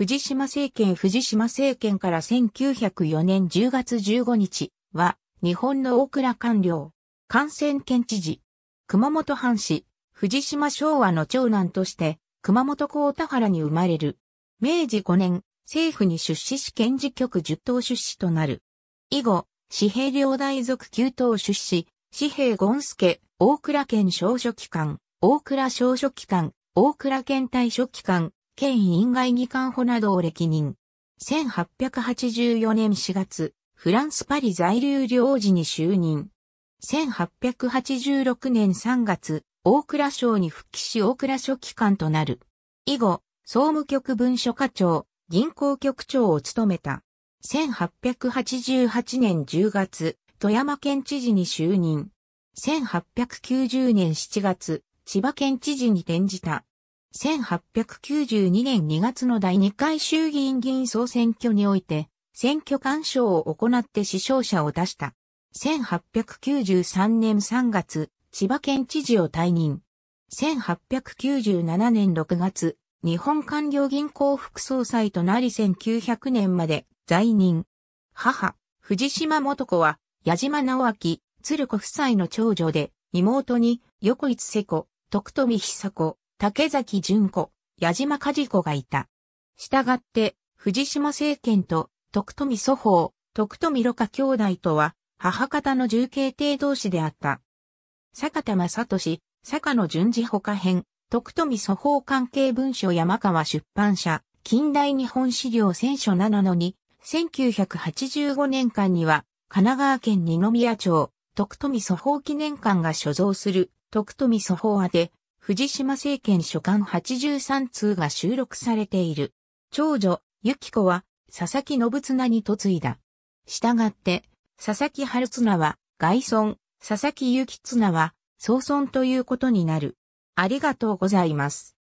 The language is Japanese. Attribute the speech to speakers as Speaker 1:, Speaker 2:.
Speaker 1: 藤島政権藤島政権から1904年10月15日は、日本の大倉官僚、感染県知事、熊本藩士、藤島昭和の長男として、熊本高田原に生まれる。明治5年、政府に出資し検事局10等出資となる。以後、紙幣領大族9等出資、紙幣権助、大倉県少書機関、大倉少書機関、大倉県大書機関、県院外議官補などを歴任。1884年4月、フランスパリ在留領事に就任。1886年3月、大倉省に復帰し大倉書記官となる。以後、総務局文書課長、銀行局長を務めた。1888年10月、富山県知事に就任。1890年7月、千葉県知事に転じた。1892年2月の第2回衆議院議員総選挙において、選挙干渉を行って死傷者を出した。1893年3月、千葉県知事を退任。1897年6月、日本官僚銀行副総裁となり1900年まで在任。母、藤島元子は、矢島直明、鶴子夫妻の長女で、妹に、横一瀬子、徳富久子、竹崎淳子、矢島和子がいた。したがって、藤島政権と徳富祖法、徳富六花兄弟とは、母方の重慶帝同士であった。坂田正俊、坂野淳二他編、徳富祖法関係文書山川出版社、近代日本資料選書なのに、1985年間には、神奈川県二宮町、徳富祖法記念館が所蔵する、徳富祖法宛藤島政権書簡83通が収録されている。長女、ゆき子は、佐々木信綱に嫁いだ。したがって、佐々木春綱は、外孫、佐々木ゆき綱は、総孫ということになる。ありがとうございます。